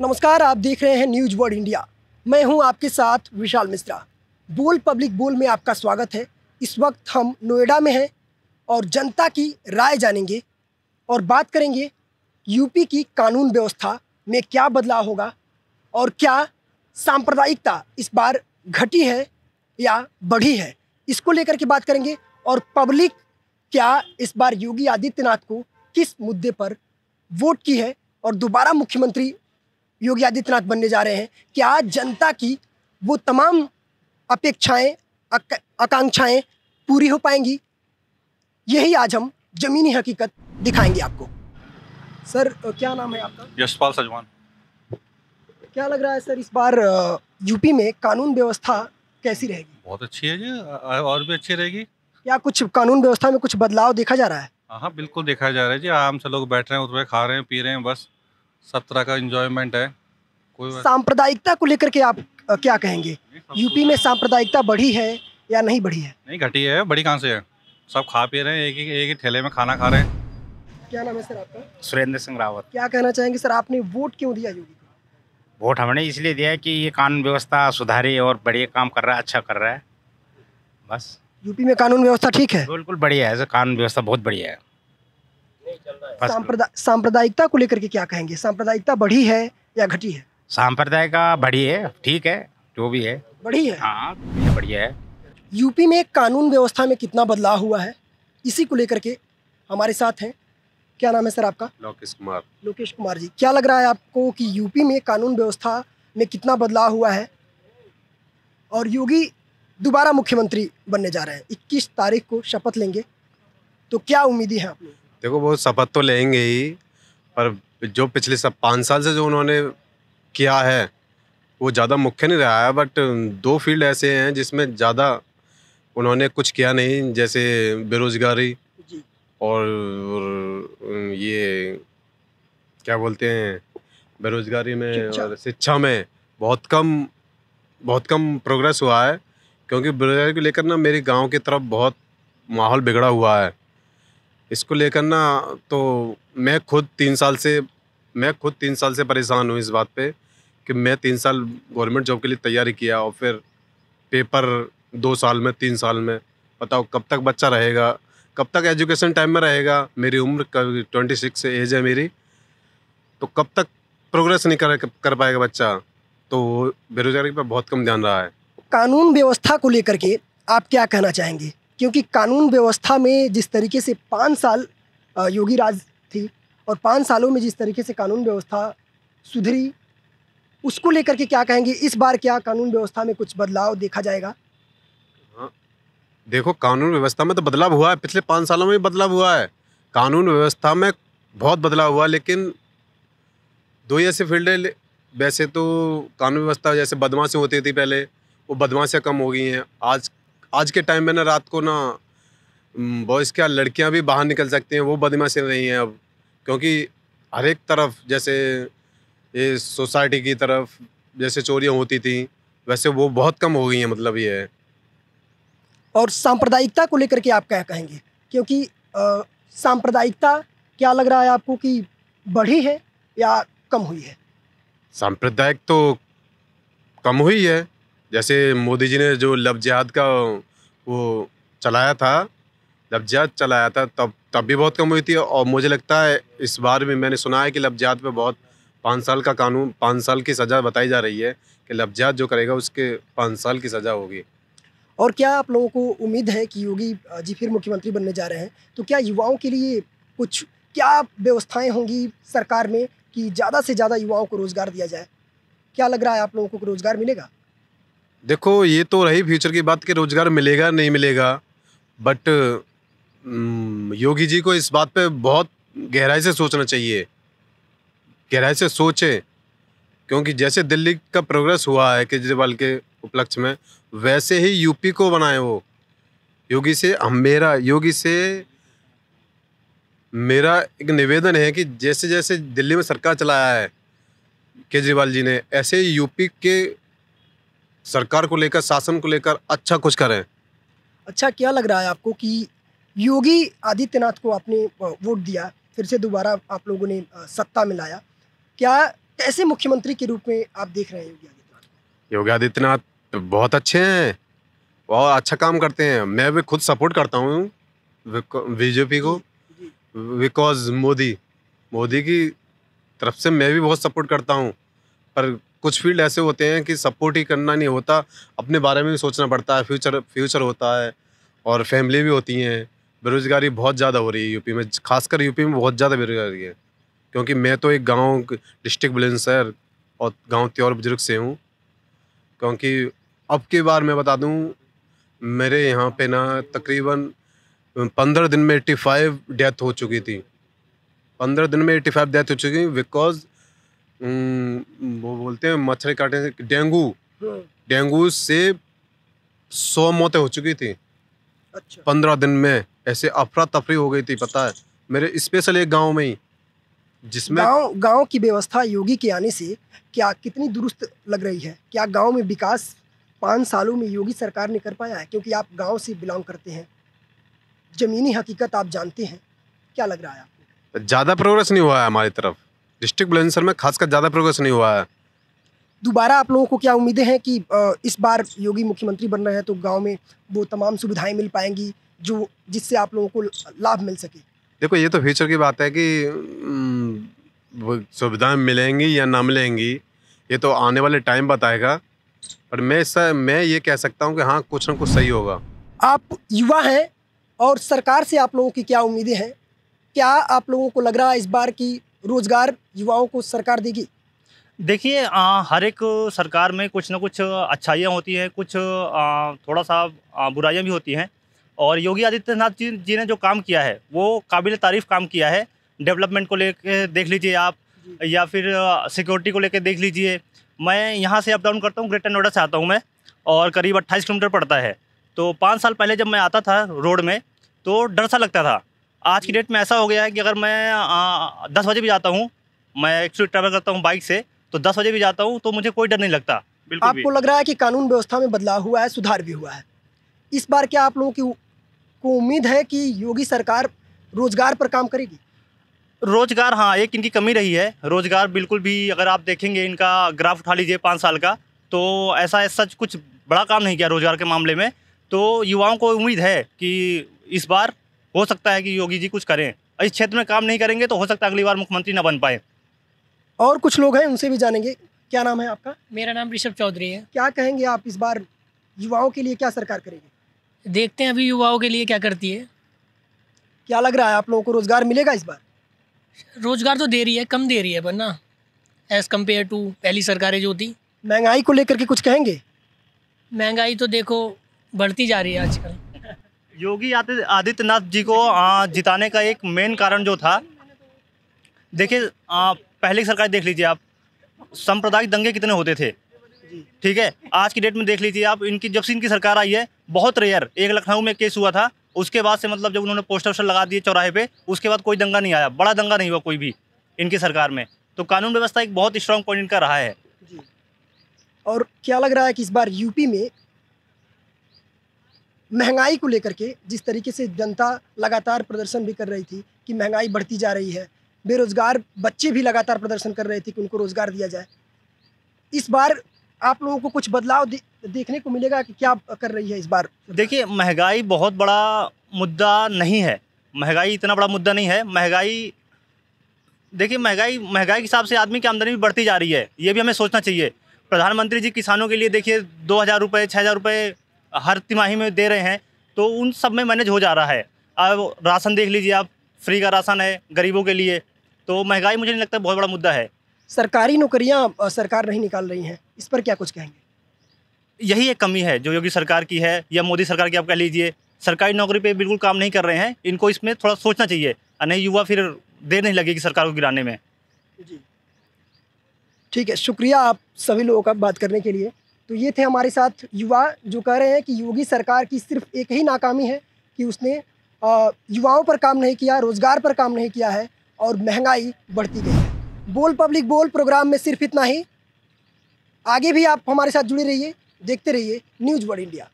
नमस्कार आप देख रहे हैं न्यूज वर्ड इंडिया मैं हूं आपके साथ विशाल मिश्रा बोल पब्लिक बोल में आपका स्वागत है इस वक्त हम नोएडा में हैं और जनता की राय जानेंगे और बात करेंगे यूपी की कानून व्यवस्था में क्या बदलाव होगा और क्या सांप्रदायिकता इस बार घटी है या बढ़ी है इसको लेकर के बात करेंगे और पब्लिक क्या इस बार योगी आदित्यनाथ को किस मुद्दे पर वोट की है और दोबारा मुख्यमंत्री योगी आदित्यनाथ बनने जा रहे हैं क्या जनता की वो तमाम अपेक्षाएं अक, आकांक्षाएं पूरी हो पाएंगी यही आज हम ज़मीनी हकीकत दिखाएंगे आपको सर क्या नाम है आपका यशपाल सजवान क्या लग रहा है सर इस बार यूपी में कानून व्यवस्था कैसी रहेगी बहुत अच्छी है जी और भी अच्छी रहेगी या कुछ कानून व्यवस्था में कुछ बदलाव देखा जा रहा है हाँ, हाँ बिल्कुल देखा जा रहा है जी आराम से लोग बैठ रहे हैं उठ रहे खा रहे हैं पी रहे हैं बस सब तरह का इंजॉयमेंट है सांप्रदायिकता को लेकर के आप क्या कहेंगे यूपी में सांप्रदायिकता बढ़ी है या नहीं बढ़ी है नहीं घटी है बड़ी कहाँ से है सब खा पी रहे हैं एक ही एक ही ठेले में खाना खा रहे हैं क्या नाम है सर आपका सुरेंद्र सिंह रावत क्या कहना चाहेंगे सर आपने वोट क्यों दिया योगी को वोट हमने इसलिए दिया है कि ये कानून व्यवस्था सुधारी और बढ़िया काम कर रहा है अच्छा कर रहा है बस यूपी में कानून व्यवस्था ठीक है बिल्कुल बढ़िया है कानून व्यवस्था बहुत बढ़िया है सांप्रदायिकता को लेकर के क्या कहेंगे सांप्रदायिकता बढ़ी है या घटी है सांप्रदाय का बढ़िया है ठीक है जो भी है बढ़िया है हाँ बढ़िया है यूपी में कानून व्यवस्था में कितना बदलाव हुआ है इसी को लेकर के हमारे साथ हैं क्या नाम है सर आपका लोकेश कुमार लोकेश कुमार जी क्या लग रहा है आपको कि यूपी में कानून व्यवस्था में कितना बदलाव हुआ है और योगी दोबारा मुख्यमंत्री बनने जा रहे हैं इक्कीस तारीख को शपथ लेंगे तो क्या उम्मीदें हैं आप देखो वो शपथ तो लेंगे ही पर जो पिछले सब पाँच साल से जो उन्होंने किया है वो ज़्यादा मुख्य नहीं रहा है बट दो फील्ड ऐसे हैं जिसमें ज़्यादा उन्होंने कुछ किया नहीं जैसे बेरोज़गारी और ये क्या बोलते हैं बेरोज़गारी में और शिक्षा में बहुत कम बहुत कम प्रोग्रेस हुआ है क्योंकि बेरोज़गारी को लेकर ना मेरे गांव की तरफ बहुत माहौल बिगड़ा हुआ है इसको लेकर ना तो मैं खुद तीन साल से मैं खुद तीन साल से परेशान हूँ इस बात पे कि मैं तीन साल गवर्नमेंट जॉब के लिए तैयारी किया और फिर पेपर दो साल में तीन साल में बताओ कब तक बच्चा रहेगा कब तक एजुकेशन टाइम में रहेगा मेरी उम्र ट्वेंटी सिक्स एज है मेरी तो कब तक प्रोग्रेस नहीं कर कर पाएगा बच्चा तो बेरोजगारी पर बहुत कम ध्यान रहा है कानून व्यवस्था को लेकर के आप क्या कहना चाहेंगे क्योंकि कानून व्यवस्था में जिस तरीके से पाँच साल योगी राज थी और पाँच सालों में जिस तरीके से कानून व्यवस्था सुधरी उसको लेकर के क्या कहेंगे इस बार क्या कानून व्यवस्था में कुछ बदलाव देखा जाएगा हाँ। देखो कानून व्यवस्था में तो बदलाव हुआ है पिछले पाँच सालों में भी बदलाव हुआ है कानून व्यवस्था में बहुत बदलाव हुआ लेकिन दो ही ऐसे फील्ड है वैसे तो कानून व्यवस्था जैसे बदमाशें होती थी पहले वो बदमाशें कम हो गई हैं आज आज के टाइम में ना रात को ना बॉयज़ क्या लड़कियां भी बाहर निकल सकती हैं वो बदमाशें नहीं हैं अब क्योंकि हर एक तरफ जैसे ये सोसाइटी की तरफ जैसे चोरियाँ होती थी वैसे वो बहुत कम हो गई हैं मतलब ये और सांप्रदायिकता को लेकर के आप क्या कहेंगे क्योंकि सांप्रदायिकता क्या लग रहा है आपको कि बढ़ी है या कम हुई है सांप्रदायिक तो कम हुई है जैसे मोदी जी ने जो लव जिहाद का वो चलाया था लव जिहाद चलाया था तब तब भी बहुत कम हुई थी और मुझे लगता है इस बार भी मैंने सुना है कि लव जिहाद पर बहुत पाँच साल का कानून पाँच साल की सज़ा बताई जा रही है कि लफ्जात जो करेगा उसके पाँच साल की सज़ा होगी और क्या आप लोगों को उम्मीद है कि योगी जी फिर मुख्यमंत्री बनने जा रहे हैं तो क्या युवाओं के लिए कुछ क्या व्यवस्थाएं होंगी सरकार में कि ज़्यादा से ज़्यादा युवाओं को रोज़गार दिया जाए क्या लग रहा है आप लोगों को रोज़गार मिलेगा देखो ये तो रही फ्यूचर की बात कि रोज़गार मिलेगा नहीं मिलेगा बट योगी जी को इस बात पे बहुत गहराई से सोचना चाहिए गहराई से सोचें क्योंकि जैसे दिल्ली का प्रोग्रेस हुआ है केजरीवाल के उपलक्ष्य में वैसे ही यूपी को बनाए वो योगी से हम मेरा योगी से मेरा एक निवेदन है कि जैसे जैसे दिल्ली में सरकार चलाया है केजरीवाल जी ने ऐसे ही यूपी के सरकार को लेकर शासन को लेकर अच्छा कुछ करें अच्छा क्या लग रहा है आपको कि योगी आदित्यनाथ को आपने वोट दिया फिर से दोबारा आप लोगों ने सत्ता मिलाया क्या कैसे मुख्यमंत्री के रूप में आप देख रहे हैं योगी आदित्यनाथ योगी आदित्यनाथ तो बहुत अच्छे हैं और अच्छा काम करते हैं मैं भी खुद सपोर्ट करता हूँ बीजेपी को बिकॉज मोदी मोदी की तरफ से मैं भी बहुत सपोर्ट करता हूँ पर कुछ फील्ड ऐसे होते हैं कि सपोर्ट ही करना नहीं होता अपने बारे में भी सोचना पड़ता है फ्यूचर फ्यूचर होता है और फैमिली भी होती हैं बेरोज़गारी बहुत ज़्यादा हो रही है यूपी में खासकर यूपी में बहुत ज़्यादा बेरोज़गारी है क्योंकि मैं तो एक गांव डिस्ट्रिक्ट बुलंदसर और गांव त्योर बुजुर्ग से हूँ क्योंकि अब की बार मैं बता दूँ मेरे यहाँ पे ना तकरीबन पंद्रह दिन में एट्टी फाइव डेथ हो चुकी थी पंद्रह दिन में एट्टी फाइव डेथ हो चुकी बिकॉज वो बोलते हैं मच्छर काटे डेंगू हाँ। डेंगू से सौ मौतें हो चुकी थी अच्छा। पंद्रह दिन में ऐसे अफरा तफरी हो गई थी पता है मेरे स्पेशल एक गांव में ही जिसमें गांव गांव की व्यवस्था योगी के आने से क्या कितनी दुरुस्त लग रही है क्या गांव में विकास पाँच सालों में योगी सरकार ने कर पाया है क्योंकि आप गांव से बिलोंग करते हैं ज़मीनी हकीकत आप जानते हैं क्या लग रहा है आपको ज़्यादा प्रोग्रेस नहीं हुआ है हमारी तरफ डिस्ट्रिक्ट बुलंदसर में खासकर ज़्यादा प्रोग्रेस नहीं हुआ है दोबारा आप लोगों को क्या उम्मीदें हैं कि इस बार योगी मुख्यमंत्री बन रहे हैं तो गाँव में वो तमाम सुविधाएँ मिल पाएंगी जो जिससे आप लोगों को लाभ मिल सके देखो ये तो फ्यूचर की बात है कि सुविधाएं मिलेंगी या ना मिलेंगी ये तो आने वाले टाइम बताएगा पर मैं सर मैं ये कह सकता हूँ कि हाँ कुछ ना कुछ सही होगा आप युवा हैं और सरकार से आप लोगों की क्या उम्मीदें हैं क्या आप लोगों को लग रहा है इस बार की रोजगार युवाओं को सरकार देगी देखिए हर एक सरकार में कुछ ना कुछ अच्छाइयाँ होती हैं कुछ आ, थोड़ा सा बुराइयाँ भी होती हैं और योगी आदित्यनाथ जी जी ने जो काम किया है वो काबिल तारीफ़ काम किया है डेवलपमेंट को लेके देख लीजिए आप या फिर सिक्योरिटी को लेके देख लीजिए मैं यहाँ से अप डाउन करता हूँ ग्रेटर नोएडा से आता हूँ मैं और करीब अट्ठाईस किलोमीटर पड़ता है तो पाँच साल पहले जब मैं आता था रोड में तो डर सा लगता था आज की डेट में ऐसा हो गया है कि अगर मैं आ, दस बजे भी जाता हूँ मैं एक्चुअली ट्रैवल करता हूँ बाइक से तो दस बजे भी जाता हूँ तो मुझे कोई डर नहीं लगता आपको लग रहा है कि कानून व्यवस्था में बदलाव हुआ है सुधार भी हुआ है इस बार क्या आप लोगों की आपको उम्मीद है कि योगी सरकार रोजगार पर काम करेगी रोजगार हाँ एक इनकी कमी रही है रोजगार बिल्कुल भी अगर आप देखेंगे इनका ग्राफ उठा लीजिए पाँच साल का तो ऐसा सच कुछ बड़ा काम नहीं किया रोजगार के मामले में तो युवाओं को उम्मीद है कि इस बार हो सकता है कि योगी जी कुछ करें इस क्षेत्र में काम नहीं करेंगे तो हो सकता है अगली बार मुख्यमंत्री ना बन पाए और कुछ लोग हैं उनसे भी जानेंगे क्या नाम है आपका मेरा नाम ऋषभ चौधरी है क्या कहेंगे आप इस बार युवाओं के लिए क्या सरकार करेगी देखते हैं अभी युवाओं के लिए क्या करती है क्या लग रहा है आप लोगों को रोज़गार मिलेगा इस बार रोज़गार तो दे रही है कम दे रही है पर ना एज़ कम्पेयर टू पहली सरकारें जो थी महंगाई को लेकर के कुछ कहेंगे महंगाई तो देखो बढ़ती जा रही है आजकल योगी आदित्यनाथ जी को जिताने का एक मेन कारण जो था देखिए पहली सरकार देख लीजिए आप सांप्रदायिक दंगे कितने होते थे ठीक है आज की डेट में देख लीजिए आप इनकी जब से इनकी सरकार आई है बहुत रेयर एक लखनऊ में केस हुआ था उसके बाद से मतलब जब उन्होंने पोस्टर वोस्टर लगा दिए चौराहे पे उसके बाद कोई दंगा नहीं आया बड़ा दंगा नहीं हुआ कोई भी इनकी सरकार में तो कानून व्यवस्था एक बहुत स्ट्रॉन्ग पॉइंट इनका रहा है और क्या लग रहा है कि इस बार यूपी में महंगाई को लेकर के जिस तरीके से जनता लगातार प्रदर्शन भी कर रही थी कि महंगाई बढ़ती जा रही है बेरोजगार बच्चे भी लगातार प्रदर्शन कर रहे थे कि उनको रोजगार दिया जाए इस बार आप लोगों को कुछ बदलाव दे, देखने को मिलेगा कि क्या कर रही है इस बार देखिए महंगाई बहुत बड़ा मुद्दा नहीं है महंगाई इतना बड़ा मुद्दा नहीं है महंगाई देखिए महंगाई महंगाई के हिसाब से आदमी की आमदनी भी बढ़ती जा रही है ये भी हमें सोचना चाहिए प्रधानमंत्री जी किसानों के लिए देखिए दो हज़ार रुपये छः हज़ार रुपये हर तिमाही में दे रहे हैं तो उन सब में मैनेज हो जा रहा है अब राशन देख लीजिए आप फ्री का राशन है गरीबों के लिए तो महंगाई मुझे नहीं लगता बहुत बड़ा मुद्दा है सरकारी नौकरियां सरकार नहीं निकाल रही हैं इस पर क्या कुछ कहेंगे यही एक कमी है जो योगी सरकार की है या मोदी सरकार की आप कह लीजिए सरकारी नौकरी पे बिल्कुल काम नहीं कर रहे हैं इनको इसमें थोड़ा सोचना चाहिए अन्य युवा फिर देर नहीं लगेगी सरकार को गिराने में जी ठीक है शुक्रिया आप सभी लोगों का बात करने के लिए तो ये थे हमारे साथ युवा जो कह रहे हैं कि योगी सरकार की सिर्फ एक ही नाकामी है कि उसने युवाओं पर काम नहीं किया रोज़गार पर काम नहीं किया है और महंगाई बढ़ती गई है बोल पब्लिक बोल प्रोग्राम में सिर्फ इतना ही आगे भी आप हमारे साथ जुड़े रहिए देखते रहिए न्यूज वर्ल्ड इंडिया